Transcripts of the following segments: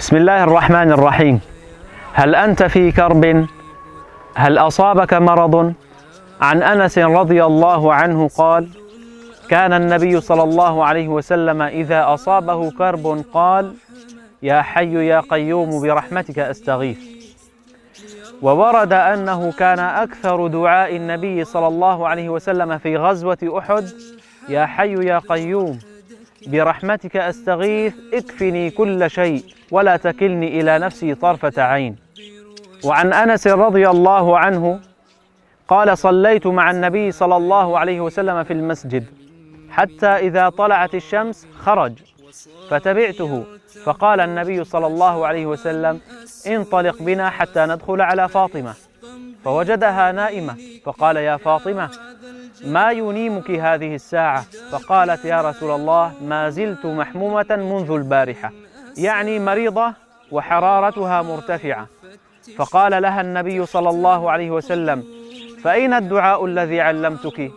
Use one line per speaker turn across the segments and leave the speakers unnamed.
بسم الله الرحمن الرحيم هل أنت في كرب؟ هل أصابك مرض؟ عن أنس رضي الله عنه قال كان النبي صلى الله عليه وسلم إذا أصابه كرب قال يا حي يا قيوم برحمتك أستغيث وورد أنه كان أكثر دعاء النبي صلى الله عليه وسلم في غزوة أحد يا حي يا قيوم برحمتك أستغيث اكفني كل شيء ولا تكلني إلى نفسي طرفة عين وعن أنس رضي الله عنه قال صليت مع النبي صلى الله عليه وسلم في المسجد حتى إذا طلعت الشمس خرج فتبعته فقال النبي صلى الله عليه وسلم انطلق بنا حتى ندخل على فاطمه فوجدها نائمة فقال يا فاطمة ما ينيمك هذه الساعة فقالت يا رسول الله ما زلت محمومة منذ البارحة يعني مريضة وحرارتها مرتفعة فقال لها النبي صلى الله عليه وسلم فأين الدعاء الذي علمتك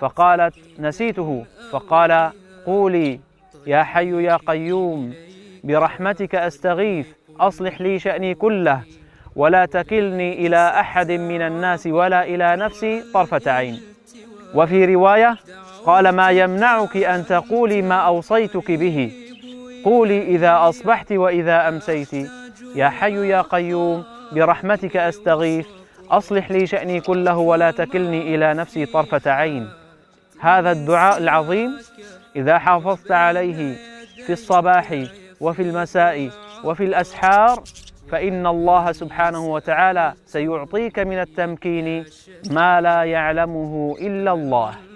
فقالت نسيته فقال قولي يا حي يا قيوم برحمتك أستغيث أصلح لي شأني كله ولا تكلني إلى أحد من الناس ولا إلى نفسي طرفة عين وفي رواية قال ما يمنعك أن تقولي ما أوصيتك به قولي إذا أصبحت وإذا أمسيت يا حي يا قيوم برحمتك أستغيث أصلح لي شأني كله ولا تكلني إلى نفسي طرفة عين هذا الدعاء العظيم إذا حافظت عليه في الصباح وفي المساء وفي الأسحار فإن الله سبحانه وتعالى سيعطيك من التمكين ما لا يعلمه إلا الله